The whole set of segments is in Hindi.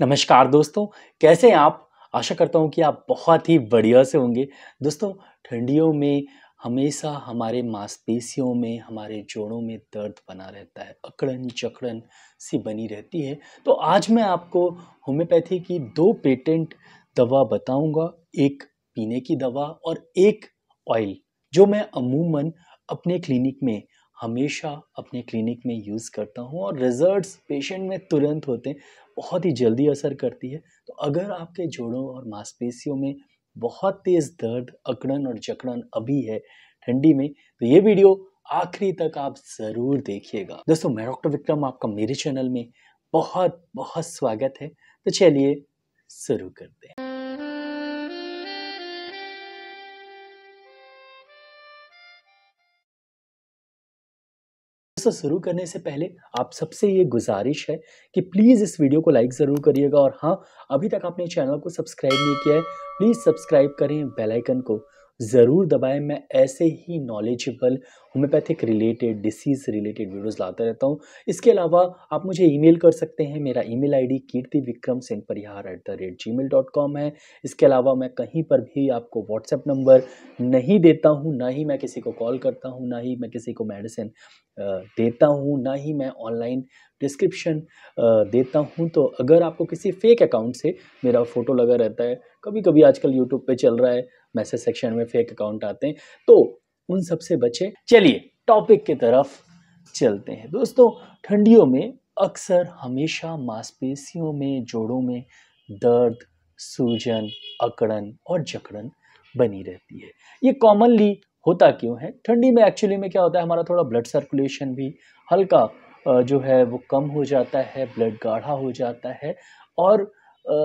नमस्कार दोस्तों कैसे हैं आप आशा करता हूँ कि आप बहुत ही बढ़िया से होंगे दोस्तों ठंडियों में हमेशा हमारे मांसपेशियों में हमारे जोड़ों में दर्द बना रहता है अकड़न चकड़न सी बनी रहती है तो आज मैं आपको होम्योपैथी की दो पेटेंट दवा बताऊंगा एक पीने की दवा और एक ऑयल जो मैं अमूमन अपने क्लिनिक में हमेशा अपने क्लिनिक में यूज़ करता हूँ और रिजल्ट्स पेशेंट में तुरंत होते हैं बहुत ही जल्दी असर करती है तो अगर आपके जोड़ों और मांसपेशियों में बहुत तेज़ दर्द अकड़न और जकड़न अभी है ठंडी में तो ये वीडियो आखिरी तक आप ज़रूर देखिएगा दोस्तों मैं डॉक्टर विक्रम आपका मेरे चैनल में बहुत बहुत स्वागत है तो चलिए शुरू करते हैं दोस्तों शुरू करने से पहले आप सबसे ये गुजारिश है कि प्लीज़ इस वीडियो को लाइक ज़रूर करिएगा और हाँ अभी तक आपने चैनल को सब्सक्राइब नहीं किया है प्लीज़ सब्सक्राइब करें बेलाइकन को ज़रूर दबाएं मैं ऐसे ही knowledgeable homeopathic related disease related videos लाता रहता हूँ इसके अलावा आप मुझे ईमेल कर सकते हैं मेरा email ID Kirti Vikram Singh Parihar at the rate gmail dot com है इसके अलावा मैं कहीं पर भी आपको व्हाट्सएप नंबर नहीं देता हूँ ना ही मैं किसी को कॉल करता हूँ ना ही मैं किसी को मेडिसिन देता हूँ ना ही मैं ऑनलाइन डिस्क्रिप्शन देता हूँ तो अगर आपको किसी फेक अकाउंट से मेरा फ़ोटो लगा रहता है कभी कभी आजकल यूट्यूब पर चल रहा है मैसेज सेक्शन में फेक अकाउंट आते हैं तो उन सब से बचे चलिए टॉपिक की तरफ चलते हैं दोस्तों ठंडियों में अक्सर हमेशा मांसपेशियों में जोड़ों में दर्द सूजन अकड़न और जकड़न बनी रहती है ये कॉमनली होता क्यों है ठंडी में एक्चुअली में क्या होता है हमारा थोड़ा ब्लड सर्कुलेशन भी हल्का जो है वो कम हो जाता है ब्लड गाढ़ा हो जाता है और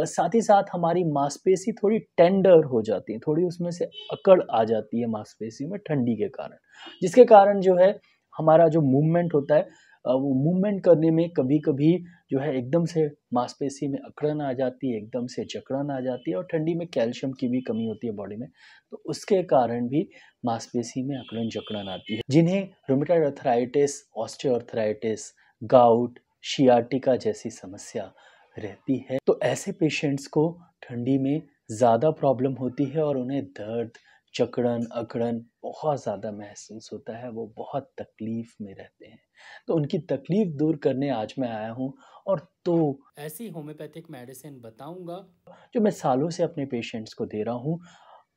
साथ ही साथ हमारी मांसपेशी थोड़ी टेंडर हो जाती है थोड़ी उसमें से अकड़ आ जाती है मांसपेशी में ठंडी के कारण जिसके कारण जो है हमारा जो मूवमेंट होता है वो मूवमेंट करने में कभी कभी जो है एकदम से मांसपेशी में अकड़न आ जाती है एकदम से जकड़न आ जाती है और ठंडी में कैल्शियम की भी कमी होती है बॉडी में तो उसके कारण भी मांसपेशी में अकड़न जकड़न आती है जिन्हें rheumatoid arthritis osteoarthritis gout sciatica जैसी समस्या रहती है तो ऐसे पेशेंट्स को ठंडी में ज़्यादा प्रॉब्लम होती है और उन्हें दर्द चकड़न अकड़न बहुत ज़्यादा महसूस होता है वो बहुत तकलीफ़ में रहते हैं तो उनकी तकलीफ़ दूर करने आज मैं आया हूँ और तो ऐसी होम्योपैथिक मेडिसिन बताऊँगा जो मैं सालों से अपने पेशेंट्स को दे रहा हूँ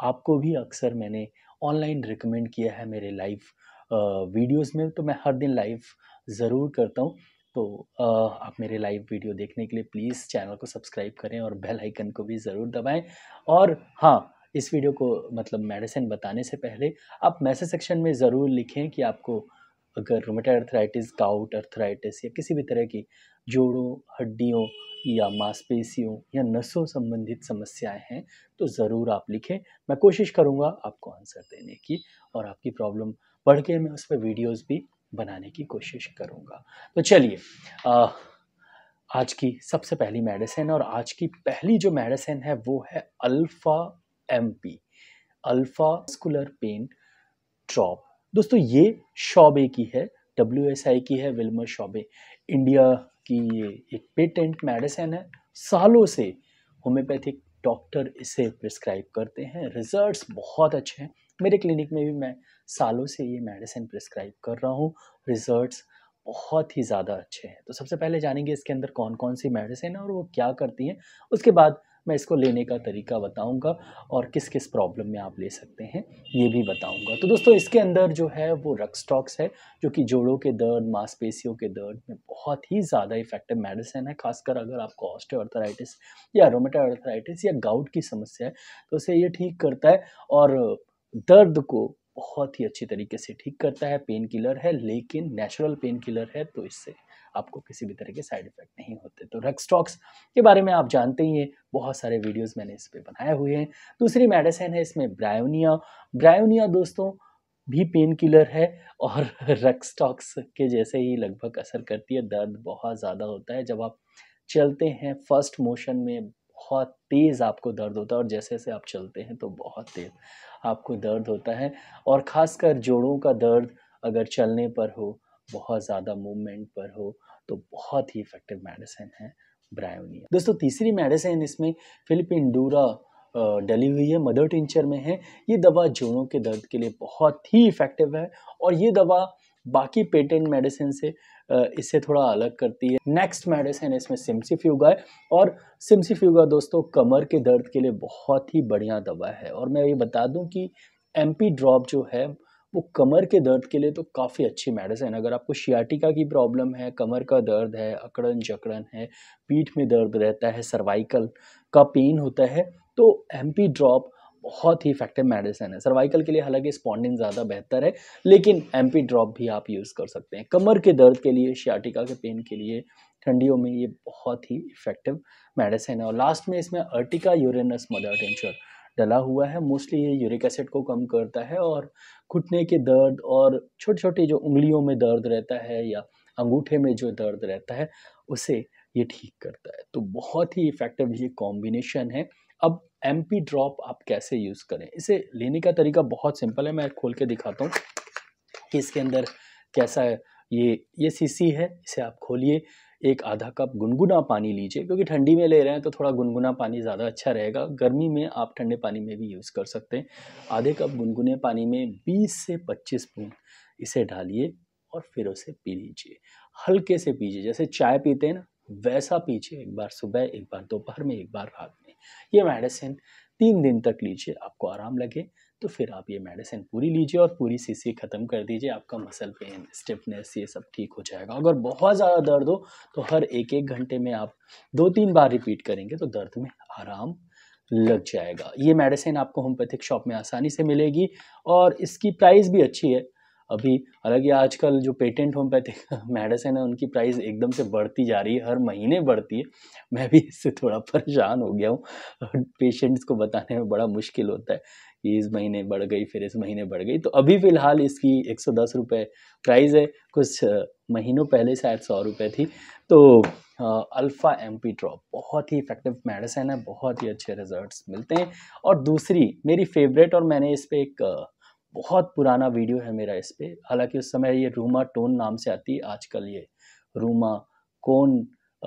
आपको भी अक्सर मैंने ऑनलाइन रिकमेंड किया है मेरे लाइव वीडियोस में तो मैं हर दिन लाइव ज़रूर करता हूँ तो आप मेरे लाइव वीडियो देखने के लिए प्लीज़ चैनल को सब्सक्राइब करें और बेल आइकन को भी ज़रूर दबाएं और हाँ इस वीडियो को मतलब मेडिसिन बताने से पहले आप मैसेज सेक्शन में ज़रूर लिखें कि आपको अगर रोमेटा अर्थराइटिस काउट अर्थराइटिस या किसी भी तरह की जोड़ों हड्डियों या मांसपेशियों या नसों संबंधित समस्याएं हैं तो ज़रूर आप लिखें मैं कोशिश करूँगा आपको आंसर देने की और आपकी प्रॉब्लम बढ़ के मैं उस पर वीडियोज़ भी बनाने की कोशिश करूँगा तो चलिए आज की सबसे पहली मेडिसिन और आज की पहली जो मेडिसिन है वो है अल्फ़ा एम पी अल्फ़ा स्कुलर पेन ड्रॉप दोस्तों ये शॉबे की है डब्ल्यू एस आई की है विल्मर शॉबे इंडिया की ये एक पेटेंट मेडिसिन है सालों से होम्योपैथिक डॉक्टर इसे प्रिस्क्राइब करते हैं रिजल्ट्स बहुत अच्छे हैं मेरे क्लिनिक में भी मैं सालों से ये मेडिसिन प्रिस्क्राइब कर रहा हूँ रिजल्ट्स बहुत ही ज़्यादा अच्छे हैं तो सबसे पहले जानेंगे इसके अंदर कौन कौन सी मेडिसिन है और वो क्या करती हैं उसके बाद मैं इसको लेने का तरीका बताऊंगा और किस किस प्रॉब्लम में आप ले सकते हैं ये भी बताऊंगा तो दोस्तों इसके अंदर जो है वो रक्सटॉक्स है जो कि जोड़ों के दर्द मांसपेशियों के दर्द में बहुत ही ज़्यादा इफेक्टिव मेडिसिन है खासकर अगर आपको ऑस्टोअर्थराइटिस या अर्थराइटिस या गाउट की समस्या है तो उसे ये ठीक करता है और दर्द को बहुत ही अच्छी तरीके से ठीक करता है पेन किलर है लेकिन नेचुरल पेन किलर है तो इससे आपको किसी भी तरह के साइड इफेक्ट नहीं होते तो रक्सटॉक्स के बारे में आप जानते ही हैं बहुत सारे वीडियोस मैंने इस पर बनाए हुए हैं दूसरी मेडिसिन है इसमें ब्रायोनिया ब्रायोनिया दोस्तों भी पेन किलर है और रग के जैसे ही लगभग असर करती है दर्द बहुत ज़्यादा होता है जब आप चलते हैं फर्स्ट मोशन में बहुत तेज़ आपको दर्द होता है और जैसे जैसे आप चलते हैं तो बहुत तेज़ आपको दर्द होता है और ख़ासकर जोड़ों का दर्द अगर चलने पर हो बहुत ज़्यादा मूवमेंट पर हो तो बहुत ही इफ़ेक्टिव मेडिसिन है ब्रायोनिया दोस्तों तीसरी मेडिसिन इसमें फिलिपिन डूरा डली हुई है मदर टिंचर में है ये दवा जोड़ों के दर्द के लिए बहुत ही इफ़ेक्टिव है और ये दवा बाकी पेटेंट मेडिसिन से इससे थोड़ा अलग करती है नेक्स्ट मेडिसिन इसमें फ्यूगा है और फ्यूगा दोस्तों कमर के दर्द के लिए बहुत ही बढ़िया दवा है और मैं ये बता दूं कि एम ड्रॉप जो है वो कमर के दर्द के लिए तो काफ़ी अच्छी मेडिसिन अगर आपको शियाटिका की प्रॉब्लम है कमर का दर्द है अकड़न जकड़न है पीठ में दर्द रहता है सर्वाइकल का पेन होता है तो एम ड्रॉप बहुत ही इफेक्टिव मेडिसिन है सर्वाइकल के लिए हालांकि स्पॉन्डिन ज़्यादा बेहतर है लेकिन एमपी ड्रॉप भी आप यूज़ कर सकते हैं कमर के दर्द के लिए शियाटिका के पेन के लिए ठंडियों में ये बहुत ही इफेक्टिव मेडिसिन है और लास्ट में इसमें अर्टिका यूरिनस मदर टेंचर डला हुआ है मोस्टली ये यूरिक एसिड को कम करता है और घुटने के दर्द और छोटी छोटी जो उंगलियों में दर्द रहता है या अंगूठे में जो दर्द रहता है उसे ये ठीक करता है तो बहुत ही इफ़ेक्टिव ये कॉम्बिनेशन है अब एम पी ड्रॉप आप कैसे यूज़ करें इसे लेने का तरीका बहुत सिंपल है मैं खोल के दिखाता हूँ कि इसके अंदर कैसा है ये ये सीसी है इसे आप खोलिए एक आधा कप गुनगुना पानी लीजिए क्योंकि ठंडी में ले रहे हैं तो थोड़ा गुनगुना पानी ज़्यादा अच्छा रहेगा गर्मी में आप ठंडे पानी में भी यूज़ कर सकते हैं आधे कप गुनगुने पानी में 20 से 25 बूंद इसे डालिए और फिर उसे पी लीजिए हल्के से पीजिए जैसे चाय पीते हैं ना वैसा पीजिए एक बार सुबह एक बार दोपहर में एक बार रात में ये मेडिसिन तीन दिन तक लीजिए आपको आराम लगे तो फिर आप ये मेडिसिन पूरी लीजिए और पूरी सीसी ख़त्म कर दीजिए आपका मसल पेन स्टिफनेस ये सब ठीक हो जाएगा अगर बहुत ज़्यादा दर्द हो तो हर एक एक घंटे में आप दो तीन बार रिपीट करेंगे तो दर्द में आराम लग जाएगा ये मेडिसिन आपको होम्योपैथिक शॉप में आसानी से मिलेगी और इसकी प्राइस भी अच्छी है अभी हालांकि आजकल जो पेटेंट होम्योपैथिक मेडिसिन है उनकी प्राइस एकदम से बढ़ती जा रही है हर महीने बढ़ती है मैं भी इससे थोड़ा परेशान हो गया हूँ पेशेंट्स को बताने में बड़ा मुश्किल होता है कि इस महीने बढ़ गई फिर इस महीने बढ़ गई तो अभी फ़िलहाल इसकी एक सौ दस रुपये प्राइज़ है कुछ महीनों पहले शायद सौ रुपये थी तो अल्फ़ा एम पी ड्रॉप बहुत ही इफ़ेक्टिव मेडिसिन है बहुत ही अच्छे रिजल्ट्स मिलते हैं और दूसरी मेरी फेवरेट और मैंने इस पर एक बहुत पुराना वीडियो है मेरा इस पर हालांकि उस समय ये रूमा टोन नाम से आती है आजकल ये रूमा कोन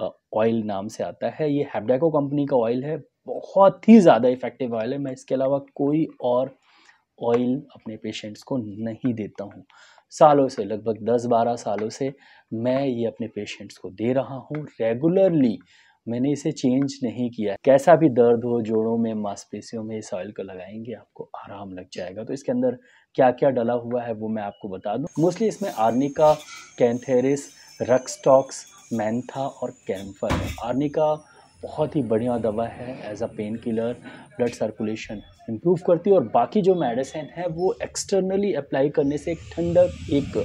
ऑयल नाम से आता है ये हैबडेको कंपनी का ऑयल है बहुत ही ज़्यादा इफ़ेक्टिव ऑयल है मैं इसके अलावा कोई और ऑयल अपने पेशेंट्स को नहीं देता हूँ सालों से लगभग 10-12 सालों से मैं ये अपने पेशेंट्स को दे रहा हूँ रेगुलरली मैंने इसे चेंज नहीं किया कैसा भी दर्द हो जोड़ों में मांसपेशियों में इस ऑयल को लगाएंगे आपको आराम लग जाएगा तो इसके अंदर क्या क्या डला हुआ है वो मैं आपको बता दूं मोस्टली इसमें आर्निका कैंथेरिस रक्सटॉक्स मैंथा और कैम्फर है आर्निका बहुत ही बढ़िया दवा है as a painkiller blood circulation improve करती है और बाकी जो मेडिसिन है वो एक्सटर्नली अप्लाई करने से एक ठंडक एक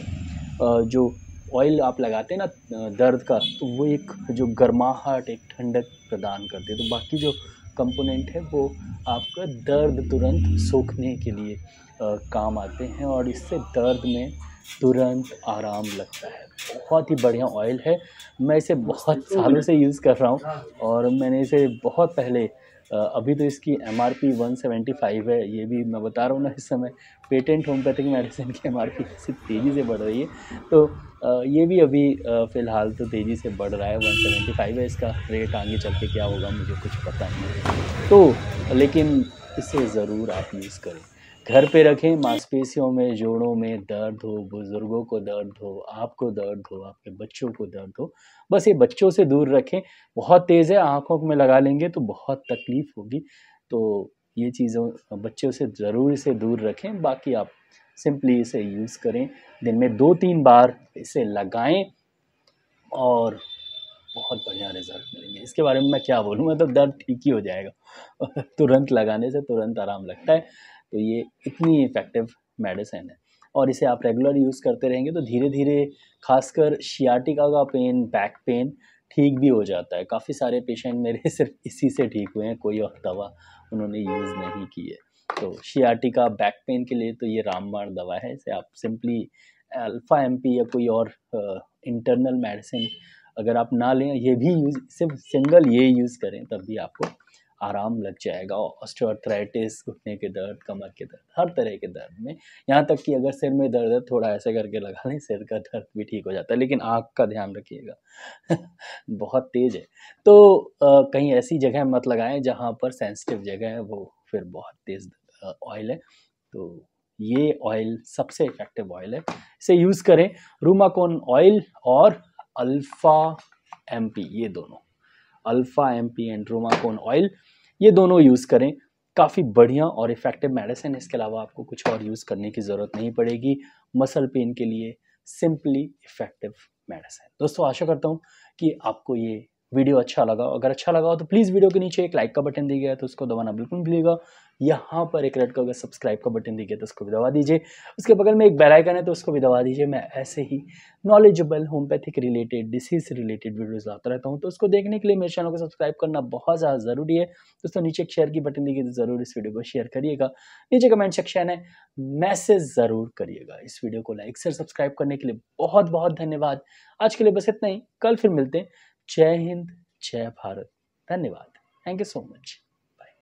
जो ऑयल आप लगाते हैं ना दर्द का तो वो एक जो गर्माहट एक ठंडक प्रदान करते हैं तो बाकी जो कंपोनेंट है वो आपका दर्द तुरंत सूखने के लिए आ, काम आते हैं और इससे दर्द में तुरंत आराम लगता है बहुत ही बढ़िया ऑयल है मैं इसे बहुत सालों से यूज़ कर रहा हूँ और मैंने इसे बहुत पहले अभी तो इसकी M R P one seventy five है ये भी मैं बता रहा हूँ ना इस समय पेटेंट होम्योपैथिक मेडिसिन की एम आर पी सिर्फ तेज़ी से बढ़ रही है तो ये भी अभी फ़िलहाल तो तेज़ी से बढ़ रहा है वन सेवेंटी फाइव है इसका रेट आगे चल के क्या होगा मुझे कुछ पता नहीं तो लेकिन इसे ज़रूर आप यूज़ करें घर पे रखें मांसपेशियों में जोड़ों में दर्द हो बुज़ुर्गों को दर्द हो आपको दर्द हो आपके बच्चों को दर्द हो बस ये बच्चों से दूर रखें बहुत तेज़ है आँखों में लगा लेंगे तो बहुत तकलीफ़ होगी तो ये चीज़ों बच्चों से ज़रूर से दूर रखें बाकी आप सिंपली इसे यूज़ करें दिन में दो तीन बार इसे लगाएं और बहुत बढ़िया रिजल्ट मिलेंगे इसके बारे में मैं क्या बोलूँ मतलब दर्द ठीक ही हो जाएगा तुरंत लगाने से तुरंत आराम लगता है तो ये इतनी इफ़ेक्टिव मेडिसिन है और इसे आप रेगुलर यूज़ करते रहेंगे तो धीरे धीरे खासकर शियाटिका का पेन बैक पेन ठीक भी हो जाता है काफ़ी सारे पेशेंट मेरे सिर्फ इसी से ठीक हुए हैं कोई और दवा उन्होंने यूज़ नहीं की है तो शियाटिका बैक पेन के लिए तो ये रामबाण दवा है इसे आप सिंपली अल्फ़ा एम या कोई और इंटरनल मेडिसिन अगर आप ना लें ये भी यूज़ सिर्फ सिंगल ये यूज़ करें तब भी आपको आराम लग जाएगा ऑस्टोआर्थराइटिस घुटने के दर्द कमर के दर्द हर तरह के दर्द में यहाँ तक कि अगर सिर में दर्द है थोड़ा ऐसे करके लगा लें सिर का दर्द भी ठीक हो जाता है लेकिन आँख का ध्यान रखिएगा बहुत तेज़ है तो आ, कहीं ऐसी जगह मत लगाएं जहाँ पर सेंसिटिव जगह है वो फिर बहुत तेज़ ऑयल है तो ये ऑयल सबसे इफेक्टिव ऑयल है इसे यूज़ करें रूमाकोन ऑयल और अल्फ़ा एम ये दोनों alpha M P and Rumacon oil ये दोनों यूज़ करें काफ़ी बढ़िया और इफ़ेक्टिव मेडिसिन इसके अलावा आपको कुछ और यूज़ करने की ज़रूरत नहीं पड़ेगी मसल पेन के लिए सिंपली इफ़ेक्टिव मेडिसिन दोस्तों आशा करता हूँ कि आपको ये वीडियो अच्छा लगा अगर अच्छा लगा हो तो प्लीज़ वीडियो के नीचे एक लाइक का बटन दिया गया तो उसको दबाना बिल्कुल भूलिएगा यहाँ पर एक रेड कलर सब्सक्राइब का बटन दिखे तो उसको भी दबा दीजिए उसके बगल में एक बेलाइकन है तो उसको भी दबा दीजिए मैं ऐसे ही knowledgeable homeopathic related disease related videos लाता रहता हूँ तो उसको देखने के लिए मेरे चैनल को सब्सक्राइब करना बहुत ज़्यादा ज़रूरी है दोस्तों नीचे एक शेयर की बटन दिखे तो ज़रूर इस वीडियो को शेयर करिएगा नीचे कमेंट सेक्शन है मैसेज ज़रूर करिएगा इस वीडियो को लाइक से सब्सक्राइब करने के लिए बहुत बहुत धन्यवाद आज के लिए बस इतना ही कल फिर मिलते हैं जय हिंद जय भारत धन्यवाद थैंक यू सो मच